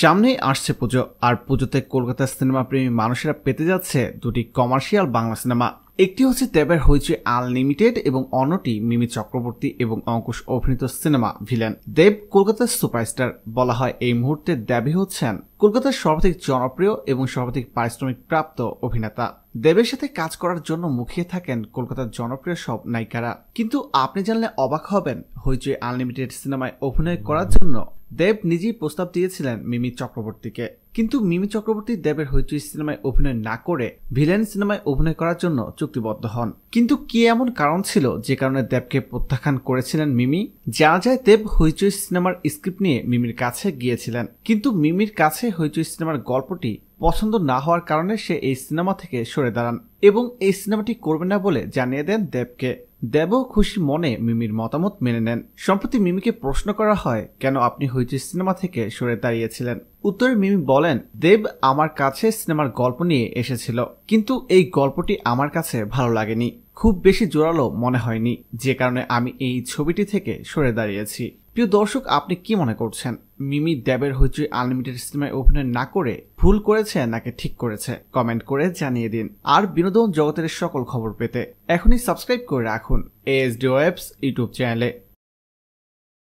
সামনেই আসছে পুজো আর পুজোতে কলকাতার সিনেমা প্রেমী মানুষেরা পেতে যাচ্ছে দুটি কমার্শিয়াল বাংলা সিনেমা একটি হচ্ছে দেবের হয়েছে আনলিমিটেড এবং অন্যটি মিমি চক্রবর্তী এবং অঙ্কুশ অভিনীত সিনেমা ভিলেন দেব কলকাতার সুপারস্টার বলা হয় এই মুহূর্তে দেবী হচ্ছেন কলকাতার সর্বাধিক জনপ্রিয় এবং সর্বাধিক পারিশ্রমিক প্রাপ্ত অভিনেতা দেবের সাথে কাজ করার জন্য মুখিয়ে থাকেন কলকাতার জনপ্রিয় সব নায়িকারা কিন্তু আপনি জানলে অবাক হবেন হইচই আনলিমিটেড সিনেমায় অভিনয় করার জন্য দেব নিজেই প্রস্তাব দিয়েছিলেন মিমি চক্রবর্তীকে কিন্তু মিমি চক্রবর্তী দেবের হইচই সিনেমায় অভিনয় না করে ভিলেন সিনেমায় অভিনয় করার জন্য চুক্তিবদ্ধ হন কিন্তু কি এমন কারণ ছিল যে কারণে দেবকে প্রত্যাখ্যান করেছিলেন মিমি যা যায় দেব হইচই সিনেমার স্ক্রিপ্ট নিয়ে মিমির কাছে গিয়েছিলেন কিন্তু মিমির কাছে হইচই সিনেমার গল্পটি পছন্দ না হওয়ার কারণে সে এই সিনেমা থেকে সরে দাঁড়ান এবং এই সিনেমাটি করবে না বলে জানিয়ে দেন দেবকে দেবও খুশি মনে মিমির মতামত মেনে নেন সম্প্রতি মিমিকে প্রশ্ন করা হয় কেন আপনি হইচি সিনেমা থেকে সরে দাঁড়িয়েছিলেন উত্তরে মিমি বলেন দেব আমার কাছে সিনেমার গল্প নিয়ে এসেছিল কিন্তু এই গল্পটি আমার কাছে ভালো লাগেনি খুব বেশি জোরালো মনে হয়নি যে কারণে আমি এই ছবিটি থেকে সরে দাঁড়িয়েছি প্রিয় দর্শক আপনি কি মনে করছেন মিমি দেবের হইচই আনলিমিটেড সিনেমায় অভিনয় না করে ভুল করেছে নাকি ঠিক করেছে কমেন্ট করে জানিয়ে দিন আর বিনোদন জগতের সকল খবর পেতে এখনই সাবস্ক্রাইব করে রাখুন এস ডিওয়েবস ইউটিউব চ্যানেলে